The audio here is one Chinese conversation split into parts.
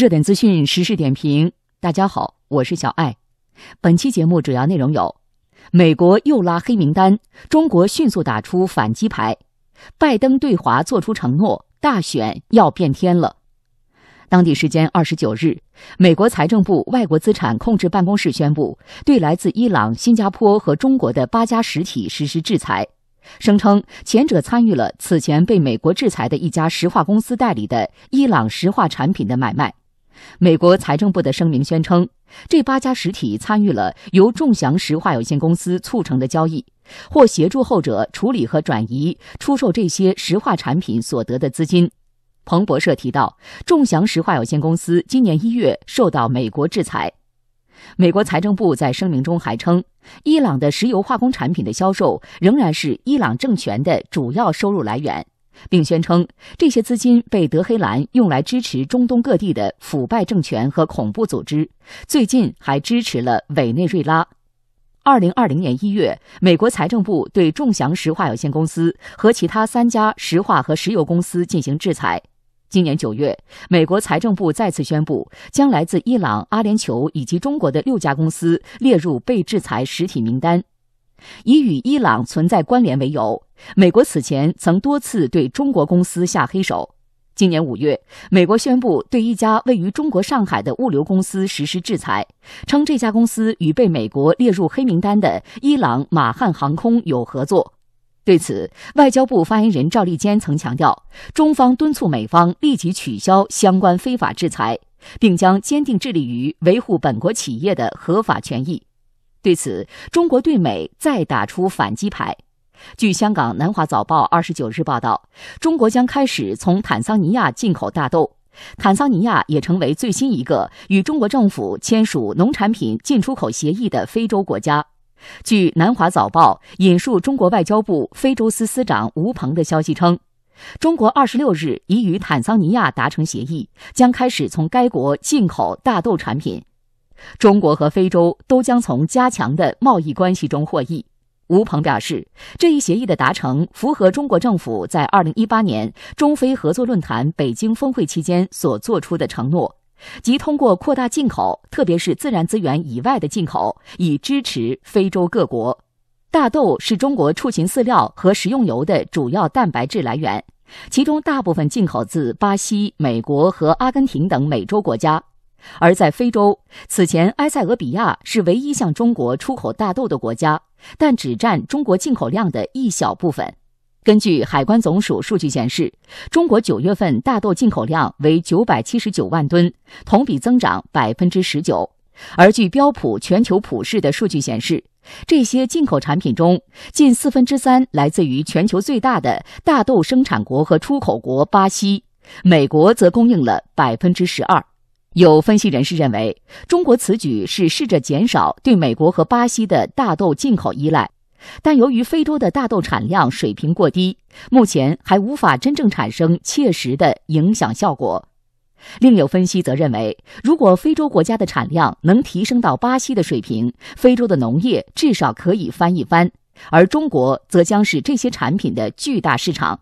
热点资讯、时事点评，大家好，我是小艾。本期节目主要内容有：美国又拉黑名单，中国迅速打出反击牌；拜登对华作出承诺，大选要变天了。当地时间二十九日，美国财政部外国资产控制办公室宣布，对来自伊朗、新加坡和中国的八家实体实施制裁，声称前者参与了此前被美国制裁的一家石化公司代理的伊朗石化产品的买卖。美国财政部的声明宣称，这八家实体参与了由众祥石化有限公司促成的交易，或协助后者处理和转移出售这些石化产品所得的资金。彭博社提到，众祥石化有限公司今年一月受到美国制裁。美国财政部在声明中还称，伊朗的石油化工产品的销售仍然是伊朗政权的主要收入来源。并宣称，这些资金被德黑兰用来支持中东各地的腐败政权和恐怖组织。最近还支持了委内瑞拉。二零二零年一月，美国财政部对众祥石化有限公司和其他三家石化和石油公司进行制裁。今年九月，美国财政部再次宣布，将来自伊朗、阿联酋以及中国的六家公司列入被制裁实体名单。以与伊朗存在关联为由，美国此前曾多次对中国公司下黑手。今年五月，美国宣布对一家位于中国上海的物流公司实施制裁，称这家公司与被美国列入黑名单的伊朗马汉航空有合作。对此，外交部发言人赵立坚曾强调，中方敦促美方立即取消相关非法制裁，并将坚定致力于维护本国企业的合法权益。对此，中国对美再打出反击牌。据香港《南华早报》二十九日报道，中国将开始从坦桑尼亚进口大豆，坦桑尼亚也成为最新一个与中国政府签署农产品进出口协议的非洲国家。据《南华早报》引述中国外交部非洲司司长吴鹏的消息称，中国二十六日已与坦桑尼亚达成协议，将开始从该国进口大豆产品。中国和非洲都将从加强的贸易关系中获益，吴鹏表示，这一协议的达成符合中国政府在2018年中非合作论坛北京峰会期间所作出的承诺，即通过扩大进口，特别是自然资源以外的进口，以支持非洲各国。大豆是中国畜禽饲料和食用油的主要蛋白质来源，其中大部分进口自巴西、美国和阿根廷等美洲国家。而在非洲，此前埃塞俄比亚是唯一向中国出口大豆的国家，但只占中国进口量的一小部分。根据海关总署数据显示，中国九月份大豆进口量为九百七十九万吨，同比增长百分之十九。而据标普全球普氏的数据显示，这些进口产品中，近四分之三来自于全球最大的大豆生产国和出口国巴西，美国则供应了百分之十二。有分析人士认为，中国此举是试着减少对美国和巴西的大豆进口依赖，但由于非洲的大豆产量水平过低，目前还无法真正产生切实的影响效果。另有分析则认为，如果非洲国家的产量能提升到巴西的水平，非洲的农业至少可以翻一番，而中国则将是这些产品的巨大市场。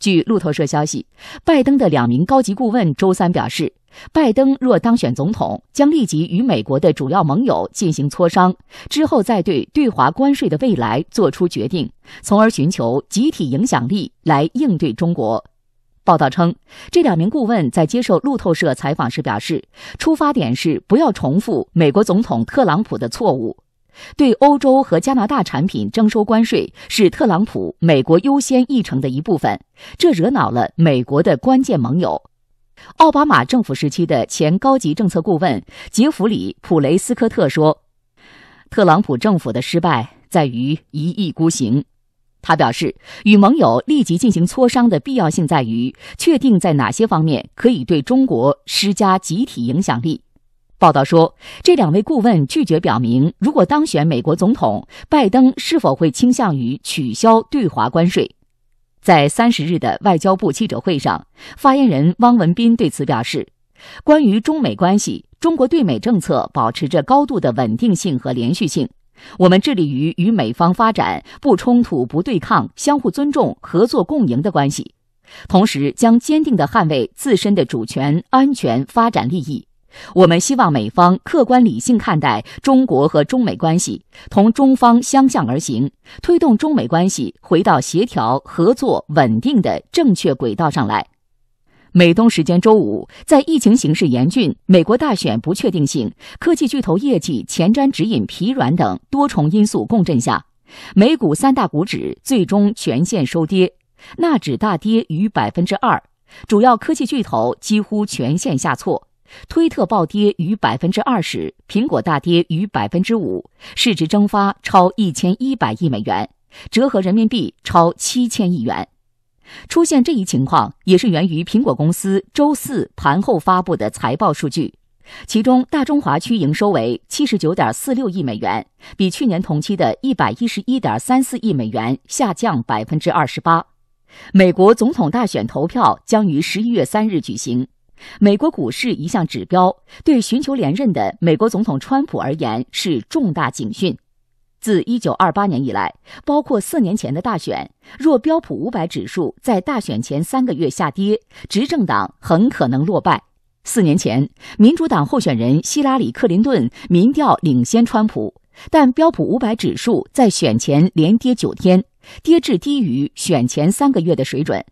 据路透社消息，拜登的两名高级顾问周三表示，拜登若当选总统，将立即与美国的主要盟友进行磋商，之后再对对华关税的未来做出决定，从而寻求集体影响力来应对中国。报道称，这两名顾问在接受路透社采访时表示，出发点是不要重复美国总统特朗普的错误。对欧洲和加拿大产品征收关税是特朗普美国优先议程的一部分，这惹恼了美国的关键盟友。奥巴马政府时期的前高级政策顾问杰弗里·普雷斯科特说：“特朗普政府的失败在于一意孤行。”他表示，与盟友立即进行磋商的必要性在于确定在哪些方面可以对中国施加集体影响力。报道说，这两位顾问拒绝表明，如果当选美国总统，拜登是否会倾向于取消对华关税。在三十日的外交部记者会上，发言人汪文斌对此表示，关于中美关系，中国对美政策保持着高度的稳定性和连续性。我们致力于与美方发展不冲突、不对抗、相互尊重、合作共赢的关系，同时将坚定地捍卫自身的主权、安全、发展利益。我们希望美方客观理性看待中国和中美关系，同中方相向而行，推动中美关系回到协调、合作、稳定的正确轨道上来。美东时间周五，在疫情形势严峻、美国大选不确定性、科技巨头业绩前瞻指引疲软等多重因素共振下，美股三大股指最终全线收跌，纳指大跌逾百分之二，主要科技巨头几乎全线下挫。推特暴跌逾百分之二十，苹果大跌逾百分之五，市值蒸发超一千一百亿美元，折合人民币超七千亿元。出现这一情况也是源于苹果公司周四盘后发布的财报数据，其中大中华区营收为七十九点四六亿美元，比去年同期的一百一十一点三四亿美元下降百分之二十八。美国总统大选投票将于十一月三日举行。美国股市一项指标对寻求连任的美国总统川普而言是重大警讯。自1928年以来，包括四年前的大选，若标普500指数在大选前三个月下跌，执政党很可能落败。四年前，民主党候选人希拉里·克林顿民调领先川普，但标普500指数在选前连跌九天，跌至低于选前三个月的水准。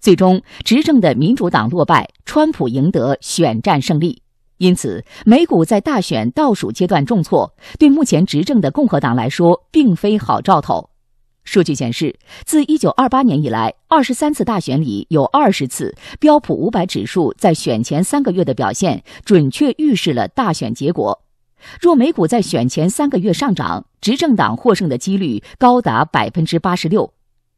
最终，执政的民主党落败，川普赢得选战胜利。因此，美股在大选倒数阶段重挫，对目前执政的共和党来说并非好兆头。数据显示，自1928年以来，23次大选里有20次标普500指数在选前三个月的表现准确预示了大选结果。若美股在选前三个月上涨，执政党获胜的几率高达86%。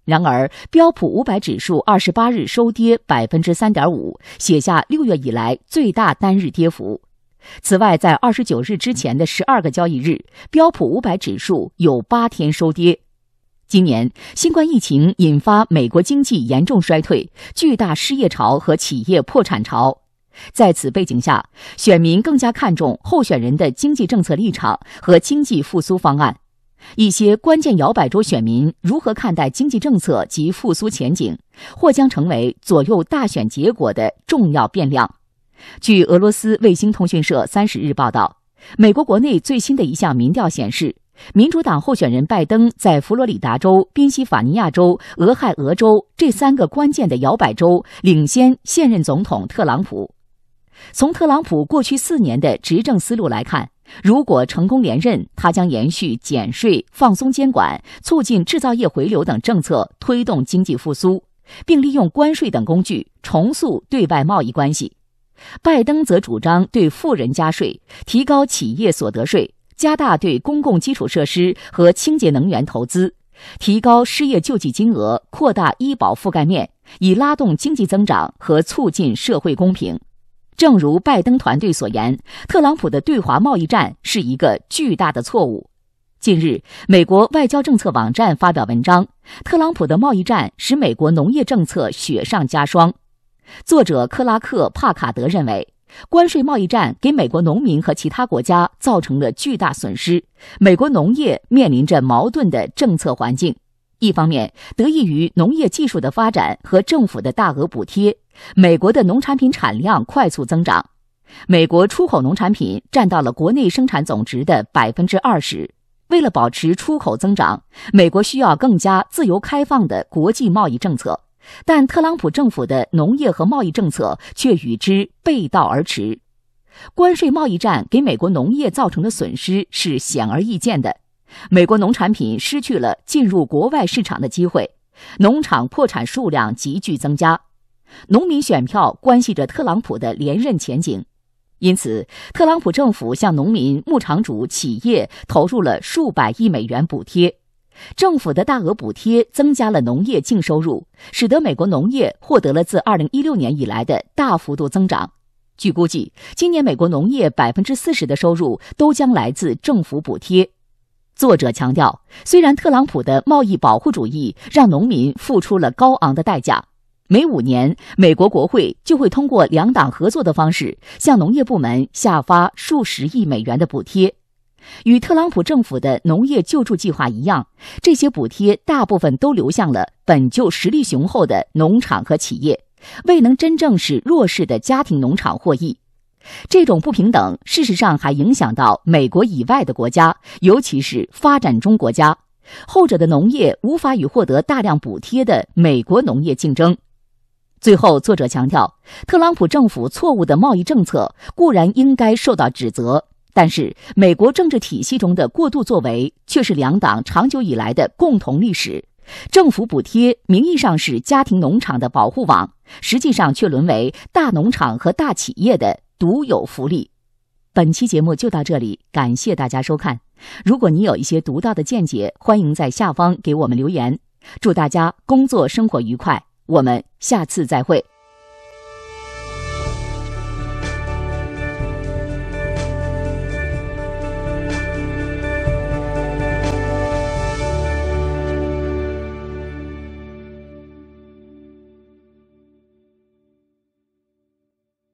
然而，标普五百指数二十八日收跌百分之三点五，写下六月以来最大单日跌幅。此外，在二十九日之前的十二个交易日，标普五百指数有八天收跌。今年新冠疫情引发美国经济严重衰退，巨大失业潮和企业破产潮，在此背景下，选民更加看重候选人的经济政策立场和经济复苏方案。一些关键摇摆州选民如何看待经济政策及复苏前景，或将成为左右大选结果的重要变量。据俄罗斯卫星通讯社三十日报道，美国国内最新的一项民调显示，民主党候选人拜登在佛罗里达州、宾夕法尼亚州、俄亥俄州这三个关键的摇摆州领先现任总统特朗普。从特朗普过去四年的执政思路来看。如果成功连任，他将延续减税、放松监管、促进制造业回流等政策，推动经济复苏，并利用关税等工具重塑对外贸易关系。拜登则主张对富人加税，提高企业所得税，加大对公共基础设施和清洁能源投资，提高失业救济金额，扩大医保覆盖面，以拉动经济增长和促进社会公平。正如拜登团队所言，特朗普的对华贸易战是一个巨大的错误。近日，美国外交政策网站发表文章，特朗普的贸易战使美国农业政策雪上加霜。作者克拉克·帕卡德认为，关税贸易战给美国农民和其他国家造成了巨大损失。美国农业面临着矛盾的政策环境，一方面得益于农业技术的发展和政府的大额补贴。美国的农产品产量快速增长，美国出口农产品占到了国内生产总值的百分之二十。为了保持出口增长，美国需要更加自由开放的国际贸易政策，但特朗普政府的农业和贸易政策却与之背道而驰。关税贸易战给美国农业造成的损失是显而易见的，美国农产品失去了进入国外市场的机会，农场破产数量急剧增加。农民选票关系着特朗普的连任前景，因此，特朗普政府向农民、牧场主、企业投入了数百亿美元补贴。政府的大额补贴增加了农业净收入，使得美国农业获得了自2016年以来的大幅度增长。据估计，今年美国农业百分之四十的收入都将来自政府补贴。作者强调，虽然特朗普的贸易保护主义让农民付出了高昂的代价。每五年，美国国会就会通过两党合作的方式，向农业部门下发数十亿美元的补贴。与特朗普政府的农业救助计划一样，这些补贴大部分都流向了本就实力雄厚的农场和企业，未能真正使弱势的家庭农场获益。这种不平等事实上还影响到美国以外的国家，尤其是发展中国家，后者的农业无法与获得大量补贴的美国农业竞争。最后，作者强调，特朗普政府错误的贸易政策固然应该受到指责，但是美国政治体系中的过度作为却是两党长久以来的共同历史。政府补贴名义上是家庭农场的保护网，实际上却沦为大农场和大企业的独有福利。本期节目就到这里，感谢大家收看。如果你有一些独到的见解，欢迎在下方给我们留言。祝大家工作生活愉快，我们。下次再会。